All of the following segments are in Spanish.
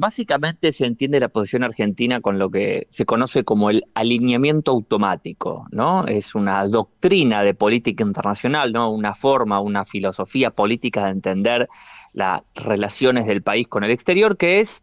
Básicamente se entiende la posición argentina con lo que se conoce como el alineamiento automático, ¿no? Es una doctrina de política internacional, ¿no? Una forma, una filosofía política de entender las relaciones del país con el exterior, que es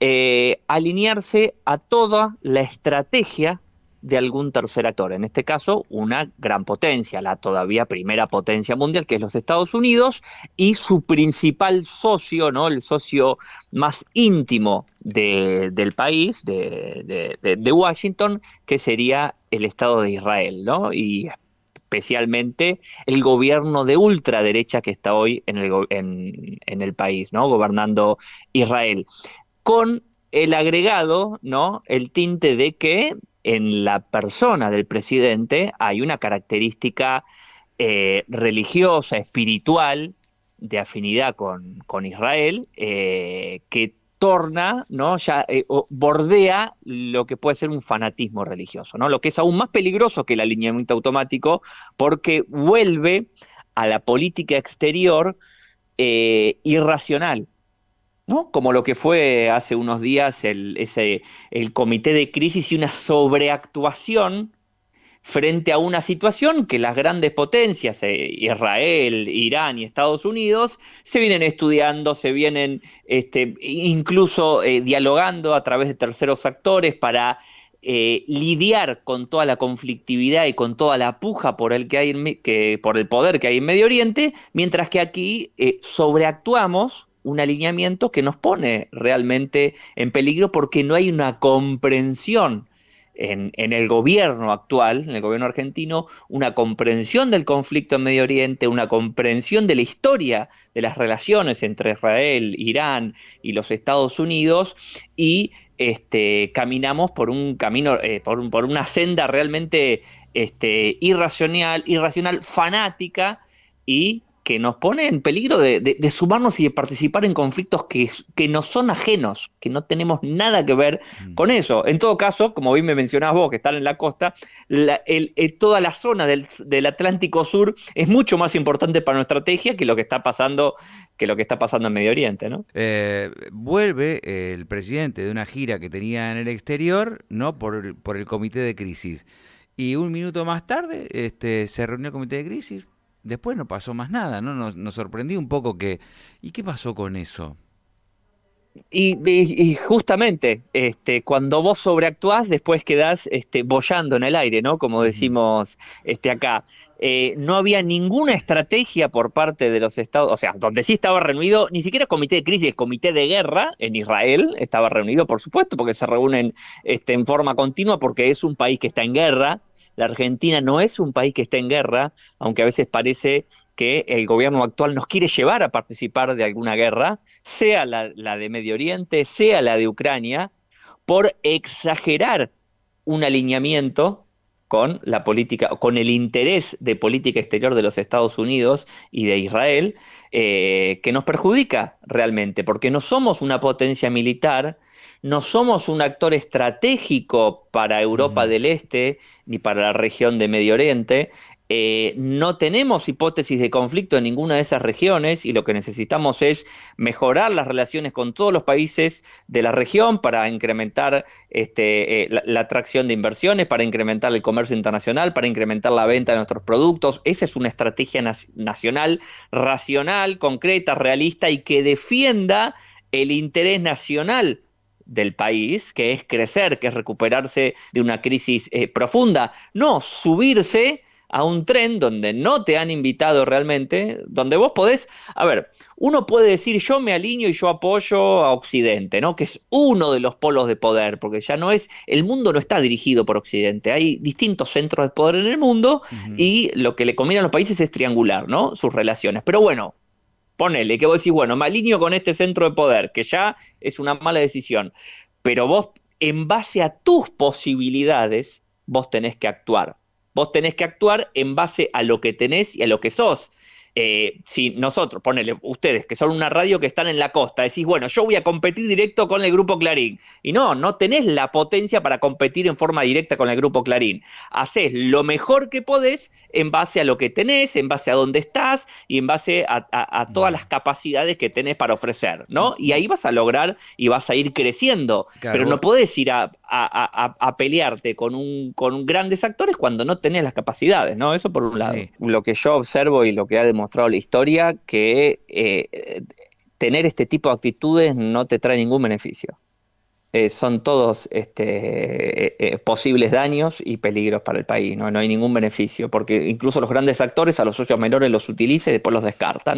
eh, alinearse a toda la estrategia de algún tercer actor, en este caso una gran potencia, la todavía primera potencia mundial que es los Estados Unidos y su principal socio, ¿no? el socio más íntimo del país, de, Washington, que sería el Estado de Israel, ¿no? y especialmente el gobierno de ultraderecha que está hoy en el, en el país, ¿no? gobernando Israel, con el agregado, ¿no? el tinte de que en la persona del presidente hay una característica eh, religiosa, espiritual, de afinidad con, Israel, eh, que torna, ¿no? ya eh, bordea lo que puede ser un fanatismo religioso, ¿no? lo que es aún más peligroso que el alineamiento automático, porque vuelve a la política exterior irracional, como lo que fue hace unos días el, comité de crisis y una sobreactuación frente a una situación que las grandes potencias, eh, Israel, Irán y Estados Unidos, se vienen estudiando, se vienen este, incluso eh, dialogando a través de terceros actores para eh, lidiar con toda la conflictividad y con toda la puja por el poder que hay en Medio Oriente, mientras que aquí sobreactuamos un alineamiento que nos pone realmente en peligro porque no hay una comprensión en, el gobierno actual, en el gobierno argentino, una comprensión del conflicto en Medio Oriente, una comprensión de la historia de las relaciones entre Israel, Irán y los Estados Unidos y este, caminamos por un camino, eh, por, una senda realmente este, irracional, irracional, fanática y que nos pone en peligro de, sumarnos y de participar en conflictos que, que nos son ajenos, que no tenemos nada que ver mm. con eso. En todo caso, como bien me mencionabas vos, que están en la costa, eh, toda la zona del, Atlántico Sur es mucho más importante para nuestra estrategia que lo que está pasando, que lo que está pasando en Medio Oriente. ¿no? Eh, vuelve el presidente de una gira que tenía en el exterior ¿no? por, el comité de crisis. Y un minuto más tarde este, se reunió el comité de crisis, después no pasó más nada, ¿no? Nos, sorprendió un poco que... ¿Y qué pasó con eso? Y, justamente, este, cuando vos sobreactuás, después quedás este, bollando en el aire, ¿no? Como decimos este, acá. Eh, no había ninguna estrategia por parte de los estados, o sea, donde sí estaba reunido, ni siquiera el comité de crisis, el comité de guerra en Israel estaba reunido, por supuesto, porque se reúnen este, en forma continua, porque es un país que está en guerra, la Argentina no es un país que está en guerra, aunque a veces parece que el gobierno actual nos quiere llevar a participar de alguna guerra, sea la, de Medio Oriente, sea la de Ucrania, por exagerar un alineamiento con la política, con el interés de política exterior de los Estados Unidos y de Israel, eh, que nos perjudica realmente, porque no somos una potencia militar no somos un actor estratégico para Europa del Este ni para la región de Medio Oriente. Eh, no tenemos hipótesis de conflicto en ninguna de esas regiones y lo que necesitamos es mejorar las relaciones con todos los países de la región para incrementar este, eh, la, atracción de inversiones, para incrementar el comercio internacional, para incrementar la venta de nuestros productos. Esa es una estrategia nacional racional, concreta, realista y que defienda el interés nacional del país, que es crecer, que es recuperarse de una crisis eh, profunda. No, subirse a un tren donde no te han invitado realmente, donde vos podés, a ver, uno puede decir yo me alineo y yo apoyo a Occidente, ¿no? Que es uno de los polos de poder, porque ya no es, el mundo no está dirigido por Occidente, hay distintos centros de poder en el mundo y lo que le conviene a los países es triangular, ¿no? Sus relaciones. Pero bueno, ponele, que vos decís, bueno, me alineo con este centro de poder, que ya es una mala decisión, pero vos, en base a tus posibilidades, vos tenés que actuar. Vos tenés que actuar en base a lo que tenés y a lo que sos. Eh, si nosotros, ponele, ustedes que son una radio que están en la costa, decís, bueno, yo voy a competir directo con el grupo Clarín. Y no, no tenés la potencia para competir en forma directa con el grupo Clarín. Haces lo mejor que podés en base a lo que tenés, en base a dónde estás y en base a, todas las capacidades que tenés para ofrecer, ¿no? Y ahí vas a lograr y vas a ir creciendo. Pero no podés ir a, pelearte con, un, con grandes actores cuando no tenés las capacidades, ¿no? Eso por un lado. Lo que yo observo y lo que ha demostrado mostrado la historia que eh, tener este tipo de actitudes no te trae ningún beneficio. Eh, son todos este, eh, posibles daños y peligros para el país, ¿no? no hay ningún beneficio, porque incluso los grandes actores a los socios menores los utiliza y después los descarta,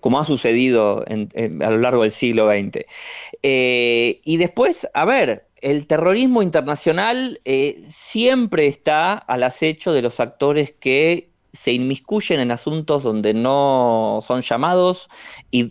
como ha sucedido a lo largo del siglo XX. y después, a ver, el terrorismo internacional siempre está al acecho de los actores que se inmiscuyen en asuntos donde no son llamados y,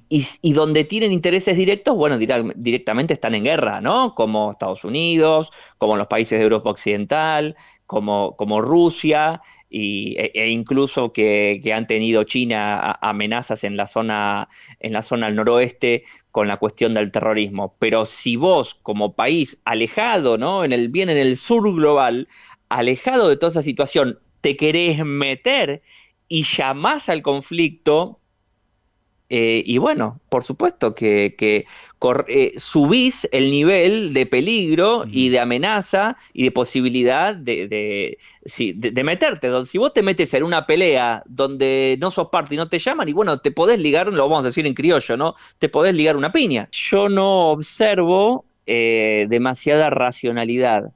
donde tienen intereses directos, bueno, directamente están en guerra, ¿no? Como Estados Unidos, como los países de Europa Occidental, como, como Rusia, y, e, e incluso que, han tenido China amenazas en la zona, en la zona al noroeste con la cuestión del terrorismo. Pero si vos, como país alejado, ¿no? En el bien, en el sur global, alejado de toda esa situación, te querés meter y llamás al conflicto. Eh, y bueno, por supuesto que, eh, subís el nivel de peligro y de amenaza y de posibilidad de, meterte. Si vos te metes en una pelea donde no sos parte y no te llaman, y bueno, te podés ligar, lo vamos a decir en criollo, ¿no? Te podés ligar una piña. Yo no observo eh, demasiada racionalidad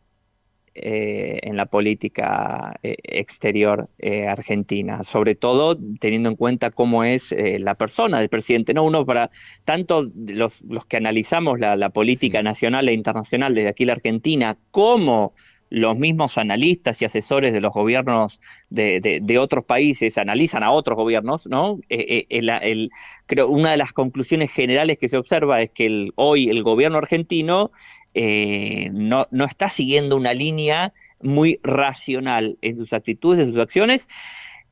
eh, en la política eh, exterior eh, argentina, sobre todo teniendo en cuenta cómo es la persona del presidente. No, uno para tanto los, los que analizamos la, política nacional e internacional desde aquí la Argentina, como los mismos analistas y asesores de los gobiernos de, otros países analizan a otros gobiernos, ¿no? creo una de las conclusiones generales que se observa es que hoy el gobierno argentino eh, no, no está siguiendo una línea muy racional en sus actitudes, en sus acciones,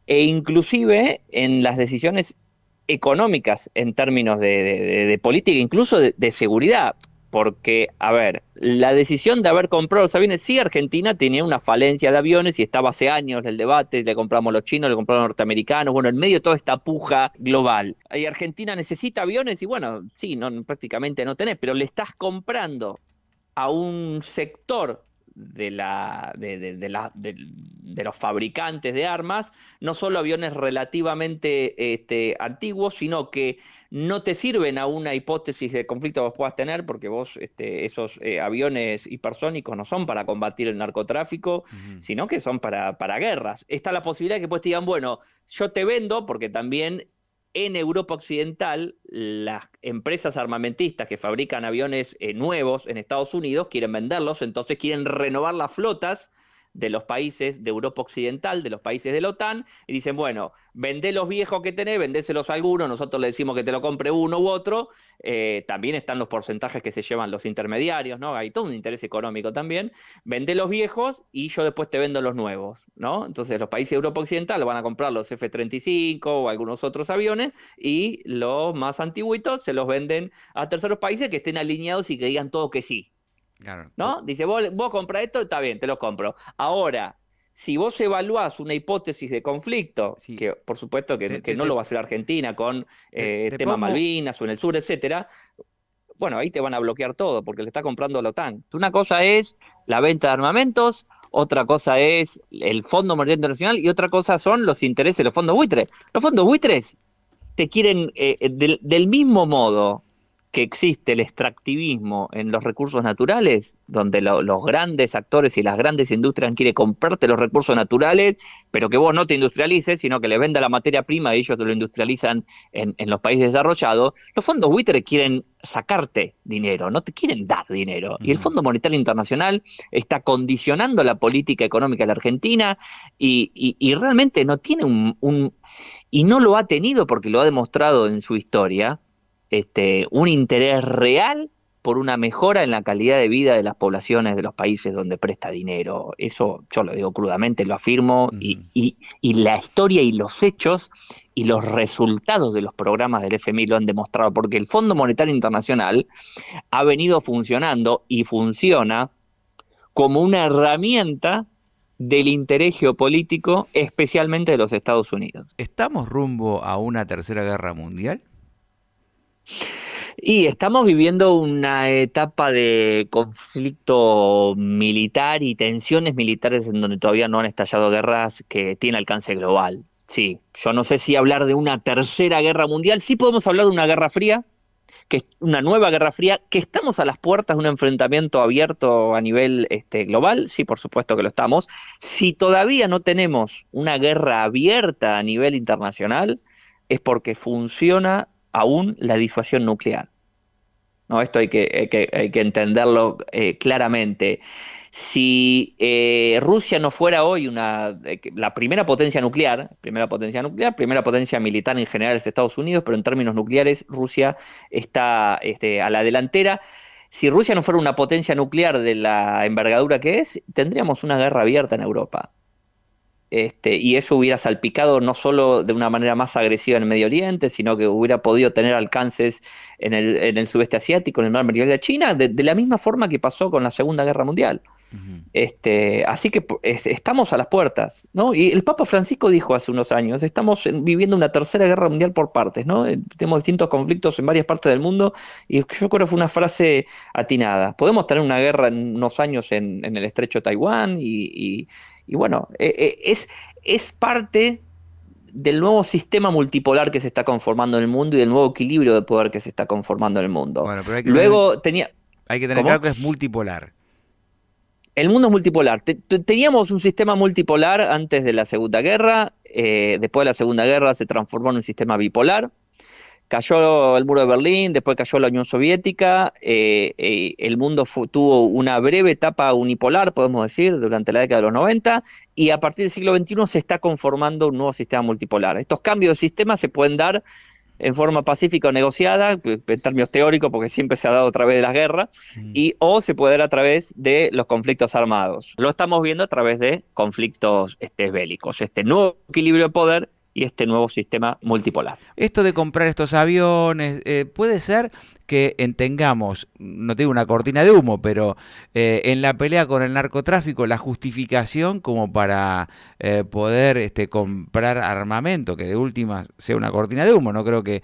e inclusive en las decisiones económicas en términos de, política, incluso de, seguridad. Porque, a ver, la decisión de haber comprado los aviones, sí, Argentina tenía una falencia de aviones y estaba hace años el debate, le compramos los chinos, le compramos los norteamericanos, bueno, en medio de toda esta puja global. Y Argentina necesita aviones y bueno, sí, no, prácticamente no tenés, pero le estás comprando a un sector de, la, de, los fabricantes de armas, no solo aviones relativamente este, antiguos, sino que no te sirven a una hipótesis de conflicto que vos puedas tener, porque vos este, esos eh, aviones hipersónicos no son para combatir el narcotráfico, sino que son para, guerras. Está la posibilidad de que pues te digan, bueno, yo te vendo, porque también en Europa Occidental, las empresas armamentistas que fabrican aviones eh, nuevos en Estados Unidos quieren venderlos, entonces quieren renovar las flotas de los países de Europa Occidental, de los países de la OTAN, y dicen, bueno, vende los viejos que tenés, vendéselos a algunos, nosotros le decimos que te lo compre uno u otro, eh, también están los porcentajes que se llevan los intermediarios, ¿no? Hay todo un interés económico también, vende los viejos y yo después te vendo los nuevos, ¿no? Entonces los países de Europa Occidental van a comprar los F-35 o algunos otros aviones y los más antiguitos se los venden a terceros países que estén alineados y que digan todo que sí, ¿No? Dice, vos, vos compras esto, está bien, te lo compro. Ahora, si vos evaluás una hipótesis de conflicto, que por supuesto que, no lo va a hacer Argentina con eh, tema Malvinas o en el sur, etcétera, bueno, ahí te van a bloquear todo porque le está comprando a la OTAN. Una cosa es la venta de armamentos, otra cosa es el Fondo Monetario Internacional y otra cosa son los intereses de los fondos buitres. Los fondos buitres te quieren eh, del, mismo modo que existe el extractivismo en los recursos naturales, donde los grandes actores y las grandes industrias quieren comprarte los recursos naturales, pero que vos no te industrialices, sino que les venda la materia prima y ellos lo industrializan en, en los países desarrollados, los fondos buitres quieren sacarte dinero, no te quieren dar dinero. Y el Fondo Monetario Internacional está condicionando la política económica de la Argentina y, realmente no tiene un... y no lo ha tenido porque lo ha demostrado en su historia, este, un interés real por una mejora en la calidad de vida de las poblaciones de los países donde presta dinero. Eso yo lo digo crudamente, lo afirmo, y, y, la historia y los hechos y los resultados de los programas del FMI lo han demostrado, porque el Fondo Monetario Internacional ha venido funcionando y funciona como una herramienta del interés geopolítico, especialmente de los Estados Unidos. ¿Estamos rumbo a una tercera guerra mundial? Y estamos viviendo una etapa de conflicto militar y tensiones militares en donde todavía no han estallado guerras que tienen alcance global. Sí, yo no sé si hablar de una tercera guerra mundial, sí podemos hablar de una guerra fría, que es una nueva guerra fría, que estamos a las puertas de un enfrentamiento abierto a nivel este, global, sí, por supuesto que lo estamos. Si todavía no tenemos una guerra abierta a nivel internacional, es porque funciona aún la disuasión nuclear. No, esto hay que, hay que, entenderlo eh, claramente. Si eh, Rusia no fuera hoy una, eh, la primera potencia nuclear, primera potencia nuclear, primera potencia militar en general es Estados Unidos, pero en términos nucleares Rusia está este, a la delantera. Si Rusia no fuera una potencia nuclear de la envergadura que es, tendríamos una guerra abierta en Europa. Este, y eso hubiera salpicado no solo de una manera más agresiva en el Medio Oriente, sino que hubiera podido tener alcances en el, en sudeste asiático, en el mar meridional de China, de, la misma forma que pasó con la Segunda Guerra Mundial. Este, así que estamos a las puertas, ¿no? Y el Papa Francisco dijo hace unos años, estamos viviendo una tercera guerra mundial por partes, ¿no? Eh, tenemos distintos conflictos en varias partes del mundo y yo creo que fue una frase atinada. Podemos tener una guerra en unos años en, el estrecho de Taiwán y y bueno, eh, eh, es, es parte del nuevo sistema multipolar que se está conformando en el mundo y del nuevo equilibrio de poder que se está conformando en el mundo. Bueno, pero hay que Luego tener, tenía... Hay que claro que es multipolar. El mundo es multipolar. Teníamos un sistema multipolar antes de la Segunda Guerra, eh, después de la Segunda Guerra se transformó en un sistema bipolar. Cayó el muro de Berlín, después cayó la Unión Soviética, eh, eh, el mundo tuvo una breve etapa unipolar, podemos decir, durante la década de los 90, y a partir del siglo XXI se está conformando un nuevo sistema multipolar. Estos cambios de sistema se pueden dar en forma pacífica o negociada, en términos teóricos, porque siempre se ha dado a través de las guerras, mm. y o se puede dar a través de los conflictos armados. Lo estamos viendo a través de conflictos este, bélicos. Este nuevo equilibrio de poder y este nuevo sistema multipolar. Esto de comprar estos aviones, eh, puede ser que entengamos, no digo una cortina de humo, pero eh, en la pelea con el narcotráfico, la justificación como para eh, poder este, comprar armamento, que de última sea una cortina de humo. No creo que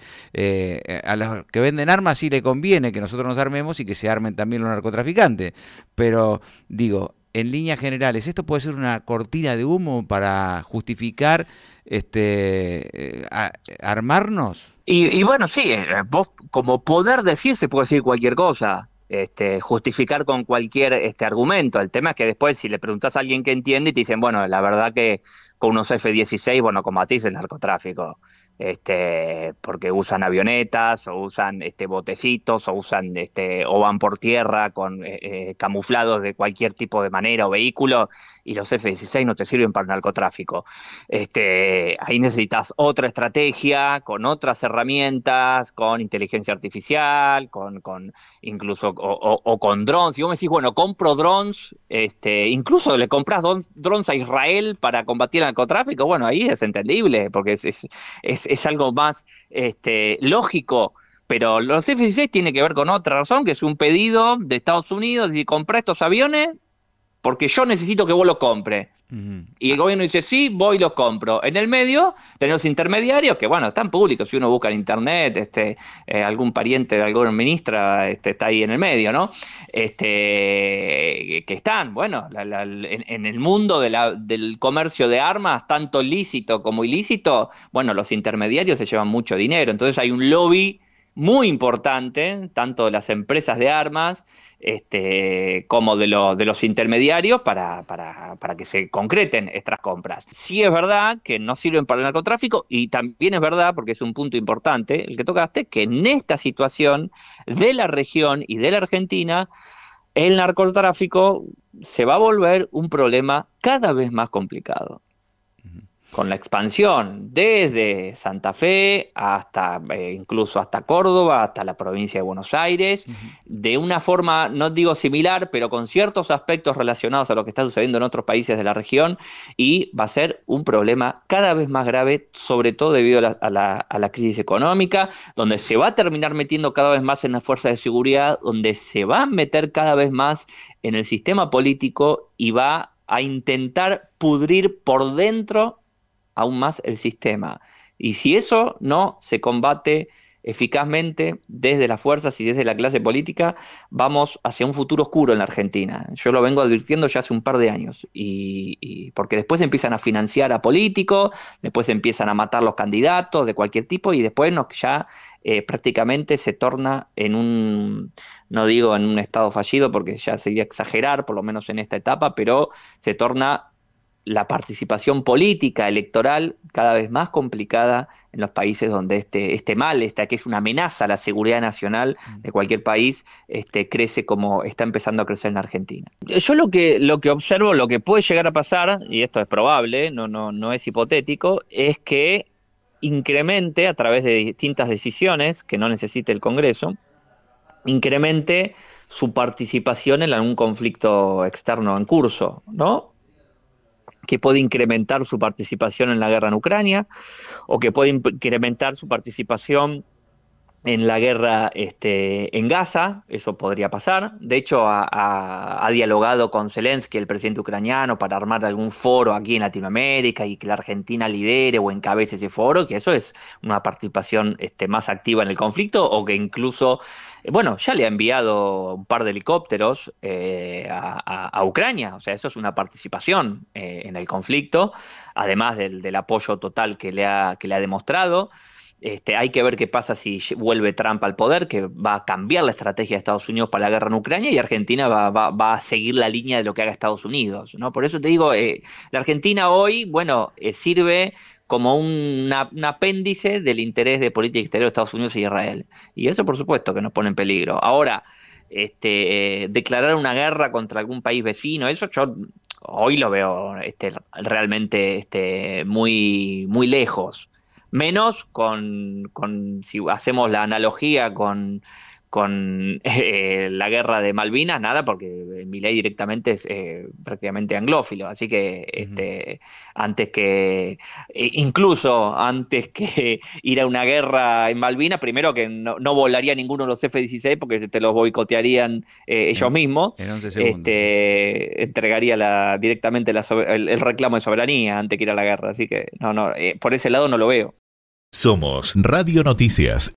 a los que venden armas sí le conviene que nosotros nos armemos y que se armen también los narcotraficantes. Pero digo, en líneas generales, esto puede ser una cortina de humo para justificar este, eh, armarnos? Y, bueno, sí, eh, vos como poder decir se puede decir cualquier cosa. Este, justificar con cualquier este argumento. El tema es que después, si le preguntas a alguien que entiende, te dicen, bueno, la verdad que con unos F-16, bueno, combatís el narcotráfico. Este, porque usan avionetas o usan este, botecitos o usan este, o van por tierra con eh, camuflados de cualquier tipo de manera o vehículo y los F-16 no te sirven para el narcotráfico. Este, ahí necesitas otra estrategia, con otras herramientas, con inteligencia artificial, con, incluso o, con drones. Y vos me decís, bueno, compro drones, este, incluso le compras drones a Israel para combatir el narcotráfico, bueno, ahí es entendible, porque es, algo más este, lógico. Pero los F-16 tiene que ver con otra razón, que es un pedido de Estados Unidos y compré estos aviones porque yo necesito que vos lo compre. Y el gobierno dice, sí, voy y lo compro. En el medio tenemos intermediarios que, bueno, están públicos. Si uno busca en internet, este, eh, algún pariente de alguna ministra este, está ahí en el medio, ¿no? Este, que están, bueno, en, el mundo de del comercio de armas, tanto lícito como ilícito, bueno, los intermediarios se llevan mucho dinero. Entonces hay un lobby muy importante, tanto de las empresas de armas este, como de, de los intermediarios, para, para, para, que se concreten estas compras. Sí es verdad que no sirven para el narcotráfico y también es verdad, porque es un punto importante el que tocaste, que en esta situación de la región y de la Argentina, el narcotráfico se va a volver un problema cada vez más complicado con la expansión desde Santa Fe hasta eh, incluso hasta Córdoba, hasta la provincia de Buenos Aires, de una forma, no digo similar, pero con ciertos aspectos relacionados a lo que está sucediendo en otros países de la región y va a ser un problema cada vez más grave, sobre todo debido a la crisis económica, donde se va a terminar metiendo cada vez más en las fuerzas de seguridad, donde se va a meter cada vez más en el sistema político y va a intentar pudrir por dentro aún más el sistema. Y si eso no se combate eficazmente desde las fuerzas y desde la clase política, vamos hacia un futuro oscuro en la Argentina. Yo lo vengo advirtiendo ya hace un par de años, y, porque después empiezan a financiar a políticos, después empiezan a matar los candidatos de cualquier tipo, y después ya eh, prácticamente se torna en un, no digo en un estado fallido, porque ya sería exagerar, por lo menos en esta etapa, pero se torna la participación política, electoral, cada vez más complicada en los países donde este, este mal, esta que es una amenaza a la seguridad nacional mm. de cualquier país, este, crece como está empezando a crecer en la Argentina. Yo lo que, lo que observo, lo que puede llegar a pasar, y esto es probable, no, no, no es hipotético, es que incremente a través de distintas decisiones que no necesite el Congreso, incremente su participación en algún conflicto externo en curso, ¿no? que puede incrementar su participación en la guerra en Ucrania o que puede incrementar su participación en la guerra este, en Gaza, eso podría pasar. De hecho, ha, dialogado con Zelensky, el presidente ucraniano, para armar algún foro aquí en Latinoamérica y que la Argentina lidere o encabece ese foro, que eso es una participación este, más activa en el conflicto o que incluso, eh, bueno, ya le ha enviado un par de helicópteros eh, a, Ucrania, o sea, eso es una participación eh, en el conflicto, además del, apoyo total que le ha demostrado. Este, hay que ver qué pasa si vuelve Trump al poder, que va a cambiar la estrategia de Estados Unidos para la guerra en Ucrania y Argentina va, a seguir la línea de lo que haga Estados Unidos. ¿no? Por eso te digo, eh, la Argentina hoy, bueno, eh, sirve como un, apéndice del interés de política exterior de Estados Unidos e Israel. Y eso, por supuesto, que nos pone en peligro. Ahora, este, eh, declarar una guerra contra algún país vecino, eso yo hoy lo veo este, realmente este, muy, muy lejos menos con, si hacemos la analogía con, eh, la guerra de Malvinas, nada, porque mi ley directamente es eh, prácticamente anglófilo, así que este, antes que, e incluso antes que ir a una guerra en Malvinas, primero que no, volaría ninguno de los F-16 porque te los boicotearían eh, ellos mismos, Este, entregaría directamente la, el, reclamo de soberanía antes que ir a la guerra, así que no, no, por ese lado no lo veo. Somos Radio Noticias